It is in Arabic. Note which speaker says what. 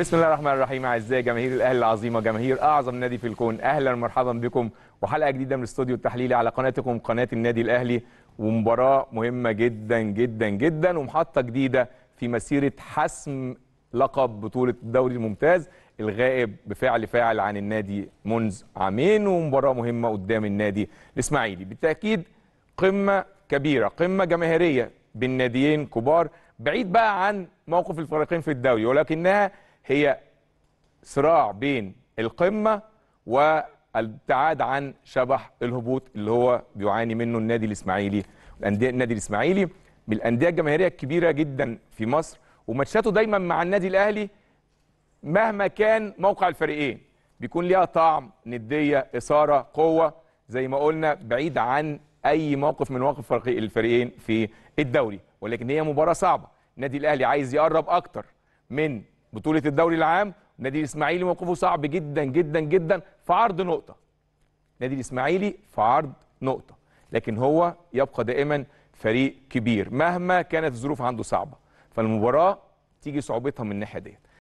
Speaker 1: بسم الله الرحمن الرحيم اعزائي جماهير الاهلي العظيمه جماهير اعظم نادي في الكون اهلا ومرحبا بكم وحلقه جديده من الاستوديو التحليلي على قناتكم قناه النادي الاهلي ومباراه مهمه جدا جدا جدا ومحطه جديده في مسيره حسم لقب بطوله الدوري الممتاز الغائب بفعل فاعل عن النادي منذ عامين ومباراه مهمه قدام النادي الاسماعيلي بالتاكيد قمه كبيره قمه جماهيريه بالناديين كبار بعيد بقى عن موقف الفريقين في الدوري ولكنها هي صراع بين القمة والابتعاد عن شبح الهبوط اللي هو بيعاني منه النادي الإسماعيلي الأندية النادي الإسماعيلي من الأندية الجماهيرية الكبيرة جدا في مصر وماتشاته دايما مع النادي الأهلي مهما كان موقع الفريقين بيكون ليها طعم ندية إثارة قوة زي ما قلنا بعيد عن أي موقف من مواقف الفريقين في الدوري ولكن هي مباراة صعبة النادي الأهلي عايز يقرب أكتر من بطوله الدوري العام نادي الاسماعيلي موقفه صعب جدا جدا جدا في عرض نقطه نادي الاسماعيلي في عرض نقطه لكن هو يبقى دائما فريق كبير مهما كانت الظروف عنده صعبه فالمباراه تيجي صعوبتها من الناحيه ديت